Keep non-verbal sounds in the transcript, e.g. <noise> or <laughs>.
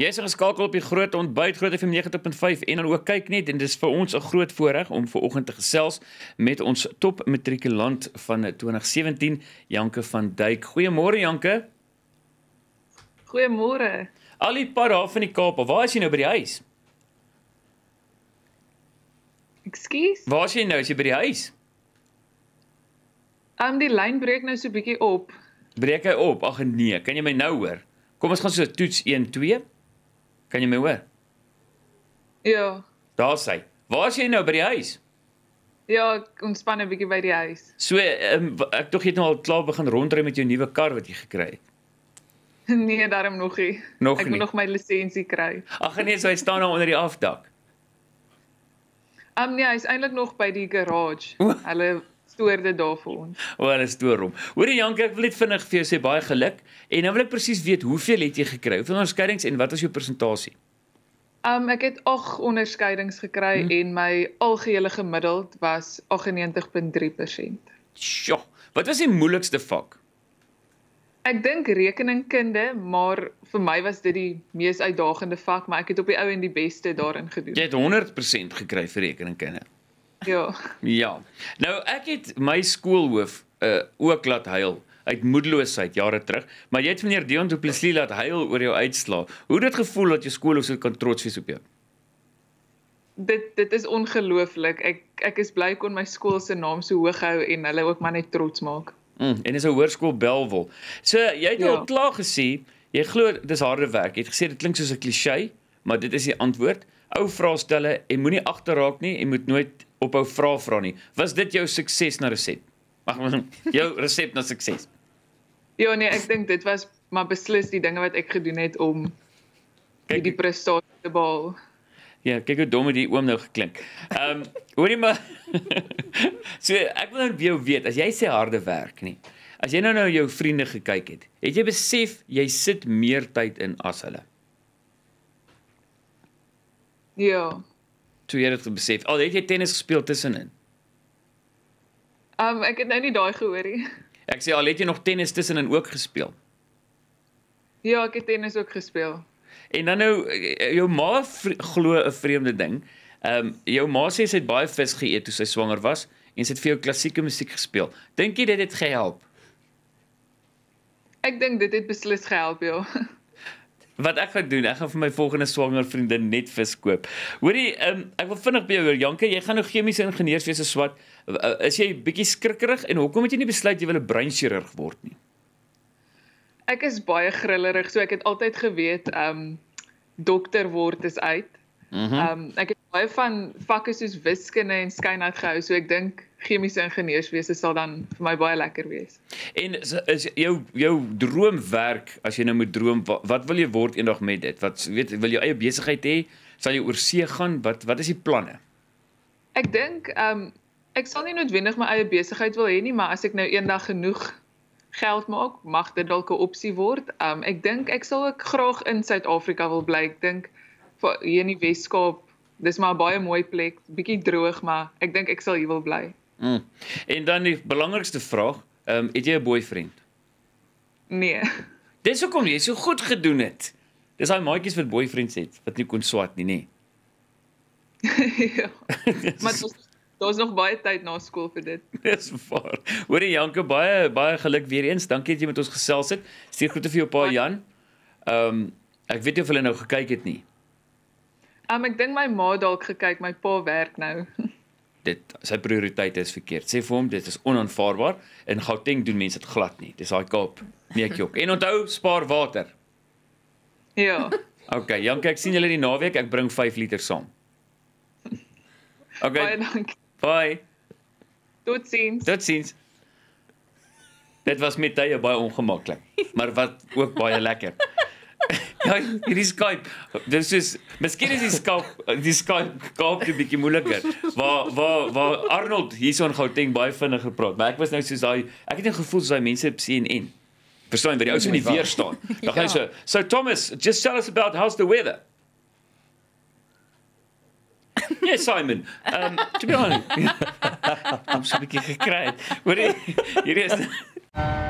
Jy is geskakel op die Groot Ontbyt Groot FM 90.5 en dan ook kyk net en dis vir ons 'n groot voorreg om ver oggend te gesels met ons top matrikulant van 2017 Janke van Duyk. Goeiemôre Janke. Goeiemôre. Al die pad daar van die Kaap. Waar is jy nou by die huis? Ekskuus. Waar is jy nou? Is jy by die huis? Ehm um, die lyn breek nou so bietjie op. Breek hy op? Ag nee, kan jy my nou hoor? Kom ons gaan so toets 1 2. Kan jy my hoor? Ja. Daar sê. Waar's jy nou by die huis? Ja, ontspan 'n bietjie by die huis. So, um, ek tog jy het nou al klaar begin rondry met jou nuwe kar wat jy gekry het. <laughs> Nee, daarom nog nie. Nog ek nie. moet nog my lisensie kry. Ag nee, so hy staan nou onder die afdak. Am ehm, um, nee, hy's eintlik nog by die garage. Hulle stoorde daar vir ons. O, oh, hulle stoor hom. Hoorie Janke, ek wil net vinnig vir jou sê baie geluk en nou wil ek presies weet hoeveel het jy gekry? Hoeveel onderskeidings en wat was jou persentasie? Um ek het 8 onderskeidings gekry hm. en my algehele gemiddeld was 98.3%. Sjoe. Wat was die moeilikste vak? Ek dink rekeningkunde, maar vir my was dit die mees uitdagende vak, maar ek het op die ou en die beste daarin gedoen. Jy het 100% gekry vir rekeningkunde. Ja. Ja. Nou ek het my skoolhoof uh ook laat huil uit moedeloosheid jare terug, maar jy het meneer Dion Du Plessis laat huil oor jou uitslaa. Hoe dit gevoel dat jou skoolhoof so kan trots wees op jou? Dit dit is ongelooflik. Ek ek is bly kon my skool se naam so hoog hou en hulle ook maar net trots maak. Mm, en dis 'n hoërskool Belwel. So jy het nou ja. al klaar gesê, jy glo dis harde werk. Jy het gesê dit klink soos 'n kliseë, maar dit is die antwoord. Ou vraestelle en moenie agterraak nie. Jy moet nooit ophou vra vra nie. Was dit jou sukses na resept? Mag <laughs> jou resept na sukses. Ja nee, ek dink dit was maar beslis die dinge wat ek gedoen het om kyk, die prestasie te behaal. Ja, kyk hoe dom hierdie oom nou geklink. Ehm, um, hoorie maar. <laughs> so ek wil nou vir jou weet, as jy sê harde werk nie. As jy nou nou jou vriende gekyk het, het jy besef jy sit meer tyd in as hulle? Ja toe jy dit besef. Al het jy tennis gespeel tussenin. Ehm um, ek het nou nie daai gehoor nie. Ek sê al het jy nog tennis tussenin ook gespeel. Ja, ek het tennis ook gespeel. En dan nou jou ma glo 'n vreemde ding. Ehm um, jou ma sê sy het baie vis geëet toe sy swanger was en sy het vir jou klassieke musiek gespeel. Dink jy dit het gehelp? Ek dink dit het beslis gehelp, ja. <laughs> wat ek gaan doen, ek gaan vir my volgende swanger vriendin net vis koop. Hoorie, um, ek wil vinnig by jou hoor, Janke, jy gaan nou chemiese ingenieurswese swat. Eh, is jy bietjie skrikkerig en hoekom het jy nie besluit jy wil 'n breinchirurg word nie? Ek is baie grillerig, so ek het altyd geweet, ehm um, dokter word is uit. Mhm. Ehm mm um, ek het baie van vakke soos wiskunde en skynheid gehou, so ek dink chemiese ingenieurswese sal dan vir my baie lekker wees. En is, is jou jou droomwerk as jy nou moet droom wat, wat wil jy word eendag met dit? Wat weet wil jy eie besigheid hê? Sal jy oorsee gaan? Wat wat is die planne? Ek dink ehm um, ek sal nie noodwendig my eie besigheid wil hê nie, maar as ek nou eendag genoeg geld maak, mag dit dalk 'n opsie word. Ehm um, ek dink ek sal ook graag in Suid-Afrika wil bly. Ek dink hier in die Weskaap Dis maar baie mooi plek, bietjie droog, maar ek dink ek sal hier wil bly. Mm. En dan die belangrikste vraag, ehm um, het jy 'n boyfriend? Nee. Dis hoekom jy so goed gedoen het. Dis daai maatjies wat boyfriends het wat nie kon swat nie, nê. Nee. <laughs> ja. maar dit Daar's nog baie tyd na skool vir dit. <laughs> Dis waar. Hoorie Janke, baie baie geluk weer eens. Dankie dat jy met ons gesels het. Stuur groete vir jou pa Jan. Ehm um, ek weet nie of hulle nou gekyk het nie. Ehm um, ek dink my ma dalk gekyk, my pa werk nou. <laughs> dit sy prioriteite is verkeerd. Sê vir hom dit is onaanvaarbaar en Gauteng doen mense dit glad nie. Dis daai Kaap. Nee, ek jok. En onthou, spaar water. Ja. OK, Janke, ek sien julle die naweek. Ek bring 5 liter saam. OK. Baie dankie. Bye. Tot sins. Tot sins. Dit was met tye baie ongemaklik, maar wat ook baie lekker. Ja, hierdie Skype. Dis soos miskien is die Skype die Skype kaap jy bietjie moeiliker. Waar waar waar Arnold hierson Gauteng baie vinnig gepraat, maar ek was nou soos daai ek het net gevoel soos daai mense op CNN. Verstaan wat die ouens in die ja. weer staan. Dan gaan hy ja. so, "So Thomas, just tell us about how's the weather." Ja nee, yeah, Simon. Um to be honest. <laughs> I'm so bietjie gekry. Hoor hierdie is